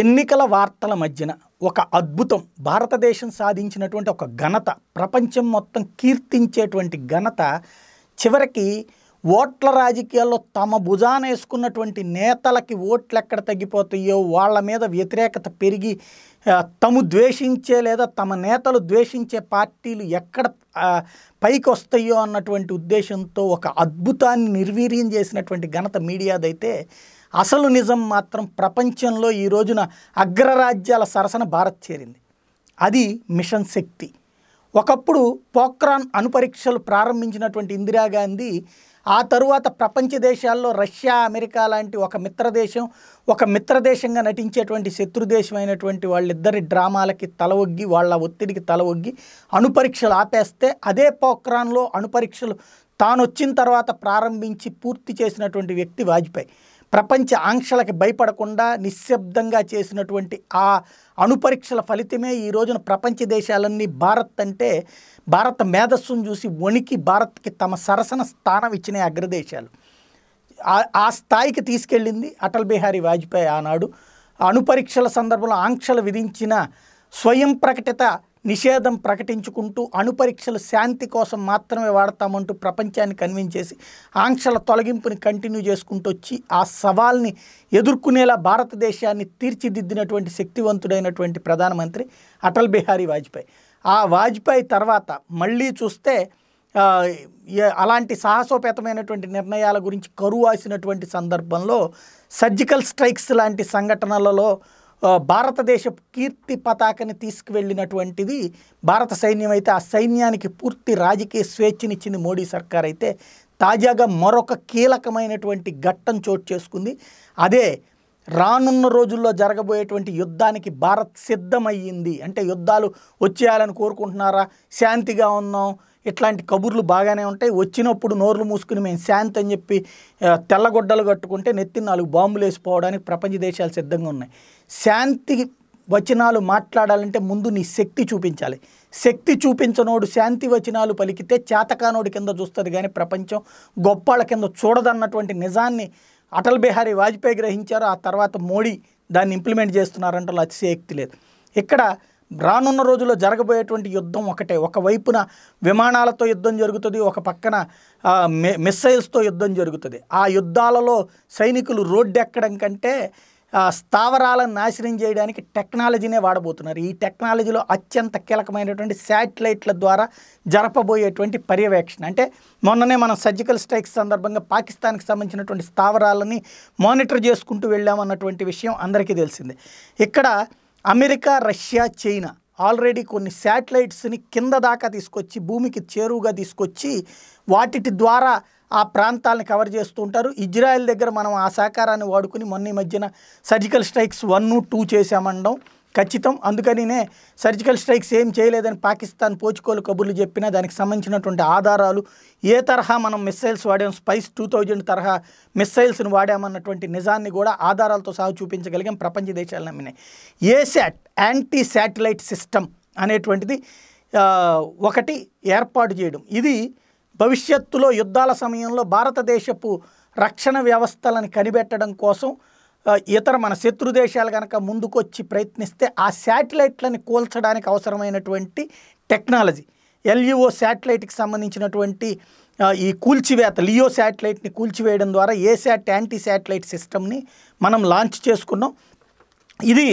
ఎన్నికల వార్తల మధ్యన ఒక అద్భుతం భారతదేశం సాధించినటువంటి ఒక ఘనత ప్రపంచం మొత్తం కీర్తించేటువంటి ఘనత చివరికి ఓట్ల రాజకీయాల్లో తమ భుజాన వేసుకున్నటువంటి నేతలకి ఓట్లు ఎక్కడ తగ్గిపోతాయో వాళ్ళ మీద వ్యతిరేకత పెరిగి తము ద్వేషించే లేదా తమ నేతలు ద్వేషించే పార్టీలు ఎక్కడ పైకి వస్తాయో అన్నటువంటి ఉద్దేశంతో ఒక అద్భుతాన్ని నిర్వీర్యం చేసినటువంటి ఘనత మీడియాదైతే అసలు నిజం మాత్రం ప్రపంచంలో ఈ రోజున అగ్రరాజ్యాల సరసన భారత్ చేరింది అది మిషన్ శక్తి ఒకప్పుడు పోక్రాన్ అనుపరీక్షలు ప్రారంభించినటువంటి ఇందిరాగాంధీ ఆ తరువాత ప్రపంచ దేశాల్లో రష్యా అమెరికా లాంటి ఒక మిత్రదేశం ఒక మిత్రదేశంగా నటించేటువంటి శత్రుదేశం అయినటువంటి వాళ్ళిద్దరి డ్రామాలకి తల ఒగ్గి వాళ్ళ ఒత్తిడికి తల ఒగ్గి అణుపరీక్షలు ఆపేస్తే అదే పోక్రాన్లో అణుపరీక్షలు తాను వచ్చిన తర్వాత ప్రారంభించి పూర్తి చేసినటువంటి వ్యక్తి వాజ్పేయి ప్రపంచ ఆంక్షలకు భయపడకుండా నిశ్శబ్దంగా చేసినటువంటి ఆ అణుపరీక్షల ఫలితమే ఈ రోజున ప్రపంచ దేశాలన్నీ భారత్ అంటే భారత మేధస్సును చూసి వణికి భారత్కి తమ సరసన స్థానం ఇచ్చిన అగ్రదేశాలు ఆ స్థాయికి తీసుకెళ్ళింది అటల్ బిహారీ వాజ్పేయి ఆనాడు అణుపరీక్షల సందర్భంలో ఆంక్షలు విధించిన స్వయం ప్రకటిత నిషేధం ప్రకటించుకుంటూ అణుపరీక్షలు శాంతి కోసం మాత్రమే వాడతామంటూ ప్రపంచాన్ని కన్విన్స్ చేసి ఆంక్షల తొలగింపుని కంటిన్యూ చేసుకుంటూ వచ్చి ఆ సవాల్ని ఎదుర్కొనేలా భారతదేశాన్ని తీర్చిదిద్దినటువంటి శక్తివంతుడైనటువంటి ప్రధానమంత్రి అటల్ బిహారీ వాజ్పేయి ఆ వాజ్పేయి తర్వాత మళ్ళీ చూస్తే అలాంటి సాహసోపేతమైనటువంటి నిర్ణయాల గురించి కరువాసినటువంటి సందర్భంలో సర్జికల్ స్ట్రైక్స్ లాంటి సంఘటనలలో భారతదేశ కీర్తి పతాకని తీసుకువెళ్ళినటువంటిది భారత సైన్యం అయితే ఆ సైన్యానికి పూర్తి రాజకీయ స్వేచ్ఛనిచ్చింది మోడీ సర్కార్ అయితే తాజాగా మరొక కీలకమైనటువంటి ఘట్టం చోటు చేసుకుంది అదే రానున్న రోజుల్లో జరగబోయేటువంటి యుద్ధానికి భారత్ సిద్ధమయ్యింది అంటే యుద్ధాలు వచ్చేయాలని కోరుకుంటున్నారా శాంతిగా ఉన్నాం ఇట్లాంటి కబుర్లు బాగానే ఉంటాయి వచ్చినప్పుడు నోర్లు మూసుకుని మేము శాంతి అని చెప్పి తెల్లగొడ్డలు కట్టుకుంటే నెత్తి నాలుగు బాంబులు వేసిపోవడానికి ప్రపంచ దేశాలు సిద్ధంగా ఉన్నాయి శాంతి వచనాలు మాట్లాడాలంటే ముందు నీ శక్తి చూపించాలి శక్తి చూపించనోడు శాంతి వచనాలు పలికితే చేతకానోడి కింద చూస్తుంది కానీ ప్రపంచం గొప్పాళ్ళ కింద చూడదన్నటువంటి నిజాన్ని అటల్ బిహారీ వాజ్పేయి గ్రహించారు ఆ తర్వాత మోడీ దాన్ని ఇంప్లిమెంట్ చేస్తున్నారంటే అతిశయక్తి లేదు ఇక్కడ రానున్న రోజుల్లో జరగబోయేటువంటి యుద్ధం ఒకటే ఒకవైపున విమానాలతో యుద్ధం జరుగుతుంది ఒక పక్కన మిస్సైల్స్తో యుద్ధం జరుగుతుంది ఆ యుద్ధాలలో సైనికులు రోడ్డు ఎక్కడం కంటే స్థావరాలను నాశనం చేయడానికి టెక్నాలజీనే వాడబోతున్నారు ఈ టెక్నాలజీలో అత్యంత కీలకమైనటువంటి శాటిలైట్ల ద్వారా జరపబోయేటువంటి పర్యవేక్షణ అంటే మొన్ననే మనం సర్జికల్ స్ట్రైక్ సందర్భంగా పాకిస్తాన్కి సంబంధించినటువంటి స్థావరాలని మానిటర్ చేసుకుంటూ వెళ్ళామన్నటువంటి విషయం అందరికీ తెలిసిందే ఇక్కడ అమెరికా రష్యా చైనా ఆల్రెడీ కొన్ని శాటిలైట్స్ని కింద దాకా తీసుకొచ్చి భూమికి చేరువుగా తీసుకొచ్చి వాటి ద్వారా ఆ ప్రాంతాలను కవర్ చేస్తూ ఉంటారు ఇజ్రాయెల్ దగ్గర మనం ఆ సహకారాన్ని వాడుకుని మొన్న ఈ మధ్యన సర్జికల్ స్ట్రైక్స్ వన్ టూ చేసామండం ఖచ్చితం అందుకనినే సర్జికల్ స్ట్రైక్స్ ఏం చేయలేదని పాకిస్తాన్ పోచుకోలు కబుర్లు చెప్పినా దానికి సంబంధించినటువంటి ఆధారాలు ఏ తరహా మనం మిస్సైల్స్ వాడాం స్పైస్ టూ థౌజండ్ తరహా మిస్సైల్స్ను వాడామన్నటువంటి నిజాన్ని కూడా ఆధారాలతో సహా చూపించగలిగాం ప్రపంచ దేశాలు నమ్మినాయి ఏ శాట్ యాంటీ శాటిలైట్ సిస్టమ్ అనేటువంటిది ఒకటి ఏర్పాటు చేయడం ఇది భవిష్యత్తులో యుద్ధాల సమయంలో భారతదేశపు రక్షణ వ్యవస్థలను కనిపెట్టడం కోసం ఇతర మన శత్రు దేశాలు కనుక ముందుకొచ్చి ప్రయత్నిస్తే ఆ శాటిలైట్లని కూల్చడానికి అవసరమైనటువంటి టెక్నాలజీ ఎల్యుఓ శాటిలైట్కి సంబంధించినటువంటి ఈ కూల్చివేత లియో శాటిలైట్ని కూల్చివేయడం ద్వారా ఏ శాట్ యాంటీ శాటిలైట్ సిస్టమ్ని మనం లాంచ్ చేసుకున్నాం ఇది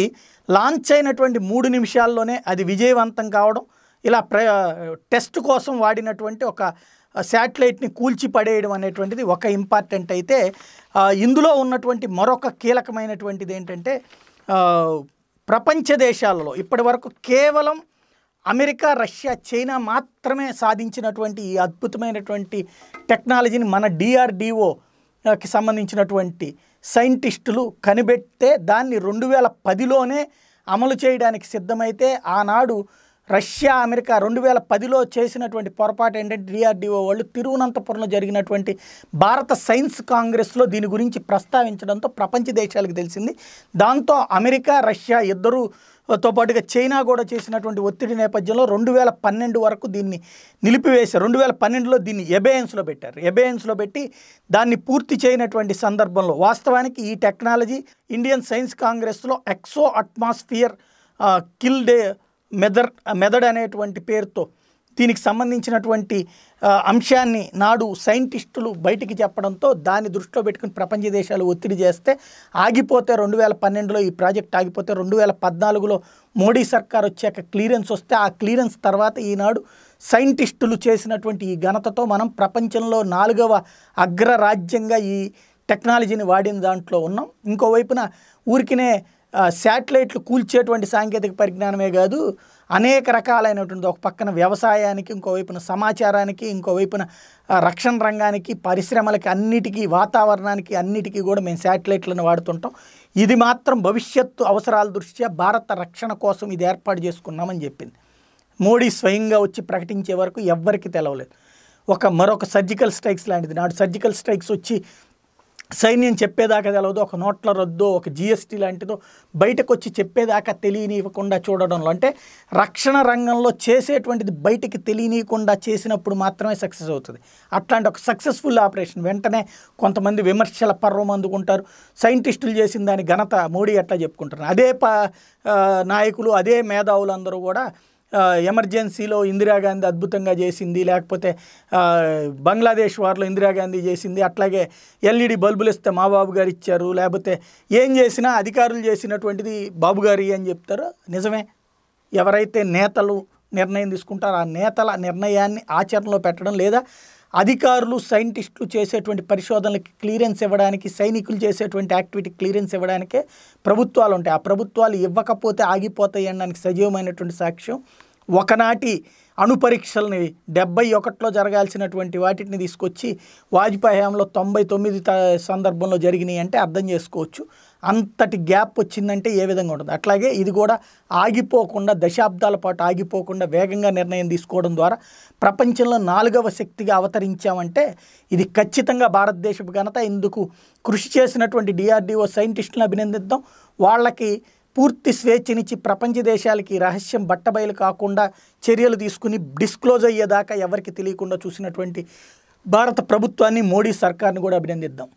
లాంచ్ అయినటువంటి మూడు నిమిషాల్లోనే అది విజయవంతం కావడం ఇలా ప్ర టెస్ట్ కోసం వాడినటువంటి ఒక శాటిలైట్ని కూల్చి పడేయడం అనేటువంటిది ఒక ఇంపార్టెంట్ అయితే ఇందులో ఉన్నటువంటి మరొక కీలకమైనటువంటిది ఏంటంటే ప్రపంచ దేశాలలో ఇప్పటి వరకు కేవలం అమెరికా రష్యా చైనా మాత్రమే సాధించినటువంటి ఈ అద్భుతమైనటువంటి టెక్నాలజీని మన డిఆర్డిఓకి సంబంధించినటువంటి సైంటిస్టులు కనిపెడితే దాన్ని రెండు వేల పదిలోనే అమలు చేయడానికి సిద్ధమైతే ఆనాడు రష్యా అమెరికా రెండు వేల పదిలో చేసినటువంటి పొరపాటు ఏంటంటే డిఆర్డిఓ వాళ్ళు తిరువనంతపురంలో జరిగినటువంటి భారత సైన్స్ కాంగ్రెస్లో దీని గురించి ప్రస్తావించడంతో ప్రపంచ దేశాలకు తెలిసింది దాంతో అమెరికా రష్యా ఇద్దరు తో పాటుగా చైనా కూడా చేసినటువంటి ఒత్తిడి నేపథ్యంలో రెండు వేల పన్నెండు వరకు దీన్ని నిలిపివేశారు రెండు వేల పన్నెండులో దీన్ని ఎబేయన్స్లో పెట్టారు ఎబేయన్స్లో పెట్టి దాన్ని పూర్తి చేయనటువంటి సందర్భంలో వాస్తవానికి ఈ టెక్నాలజీ ఇండియన్ సైన్స్ కాంగ్రెస్లో ఎక్సో అట్మాస్ఫియర్ కిల్ డే మెదర్ మెదడు అనేటువంటి పేరుతో దీనికి సంబంధించినటువంటి అంశాన్ని నాడు సైంటిస్టులు బయటికి చెప్పడంతో దాన్ని దృష్టిలో పెట్టుకుని ప్రపంచ దేశాలు ఒత్తిడి చేస్తే ఆగిపోతే రెండు వేల పన్నెండులో ఈ ప్రాజెక్ట్ ఆగిపోతే రెండు వేల పద్నాలుగులో మోడీ సర్కార్ వచ్చాక క్లియరెన్స్ వస్తే ఆ క్లియరెన్స్ తర్వాత ఈనాడు సైంటిస్టులు చేసినటువంటి ఈ ఘనతతో మనం ప్రపంచంలో నాలుగవ అగ్రరాజ్యంగా ఈ టెక్నాలజీని వాడిన దాంట్లో ఉన్నాం ఇంకోవైపున ఊరికినే శాటిలైట్లు కూల్చేటువంటి సాంకేతిక పరిజ్ఞానమే కాదు అనేక రకాలైనటువంటి ఒక పక్కన వ్యవసాయానికి ఇంకోవైపున సమాచారానికి ఇంకోవైపున రక్షణ రంగానికి పరిశ్రమలకి అన్నిటికీ వాతావరణానికి అన్నిటికీ కూడా మేము శాటిలైట్లను వాడుతుంటాం ఇది మాత్రం భవిష్యత్తు అవసరాల దృష్ట్యా భారత రక్షణ కోసం ఇది ఏర్పాటు చేసుకున్నామని చెప్పింది మోడీ స్వయంగా వచ్చి ప్రకటించే వరకు ఎవ్వరికి తెలవలేదు ఒక మరొక సర్జికల్ స్ట్రైక్స్ లాంటిది నాడు సర్జికల్ స్ట్రైక్స్ వచ్చి సైన్యం చెప్పేదాకా తెలవదు ఒక నోట్ల రద్దో ఒక జిఎస్టీ లాంటిదో బయటకు వచ్చి చెప్పేదాకా తెలియనివ్వకుండా చూడడంలో అంటే రక్షణ రంగంలో చేసేటువంటిది బయటికి తెలియనియకుండా చేసినప్పుడు మాత్రమే సక్సెస్ అవుతుంది అట్లాంటి ఒక సక్సెస్ఫుల్ ఆపరేషన్ వెంటనే కొంతమంది విమర్శల పర్వం అందుకుంటారు సైంటిస్టులు చేసిన దాని ఘనత మోడీ అట్లా చెప్పుకుంటారు అదే ప నాయకులు అదే మేధావులు అందరూ కూడా ఎమర్జెన్సీలో ఇందిరాగాంధీ అద్భుతంగా చేసింది లేకపోతే బంగ్లాదేశ్ వారిలో ఇందిరాగాంధీ చేసింది అట్లాగే ఎల్ఈడి బల్బులు ఇస్తే మా బాబు గారు ఇచ్చారు లేకపోతే ఏం చేసినా అధికారులు చేసినటువంటిది బాబు గారి అని చెప్తారు నిజమే ఎవరైతే నేతలు నిర్ణయం తీసుకుంటారో ఆ నేతల నిర్ణయాన్ని ఆచరణలో పెట్టడం లేదా అధికారులు సైంటిస్టులు చేసేటువంటి పరిశోధనలకి క్లియరెన్స్ ఇవ్వడానికి సైనికులు చేసేటువంటి యాక్టివిటీ క్లియరెన్స్ ఇవ్వడానికే ప్రభుత్వాలు ఉంటాయి ఆ ప్రభుత్వాలు ఇవ్వకపోతే ఆగిపోతాయి అనడానికి సజీవమైనటువంటి సాక్ష్యం ఒకనాటి అణుపరీక్షల్ని డెబ్బై ఒకటిలో జరగాల్సినటువంటి వాటిని తీసుకొచ్చి వాజ్పేయి హయాంలో తొంభై తొమ్మిది సందర్భంలో జరిగినాయి అంటే అర్థం చేసుకోవచ్చు అంతటి గ్యాప్ వచ్చిందంటే ఏ విధంగా ఉంటుంది అట్లాగే ఇది కూడా ఆగిపోకుండా దశాబ్దాల పాటు ఆగిపోకుండా వేగంగా నిర్ణయం తీసుకోవడం ద్వారా ప్రపంచంలో నాలుగవ శక్తిగా అవతరించామంటే ఇది ఖచ్చితంగా భారతదేశపు ఘనత ఇందుకు కృషి చేసినటువంటి డిఆర్డిఓ సైంటిస్టులను అభినందిద్దాం వాళ్ళకి పూర్తి స్వేచ్ఛనిచ్చి ప్రపంచ దేశాలకి రహస్యం బట్టబయలు కాకుండా చర్యలు తీసుకుని డిస్క్లోజ్ అయ్యేదాకా ఎవరికి తెలియకుండా చూసినటువంటి భారత ప్రభుత్వాన్ని మోడీ సర్కార్ని కూడా అభినందిద్దాం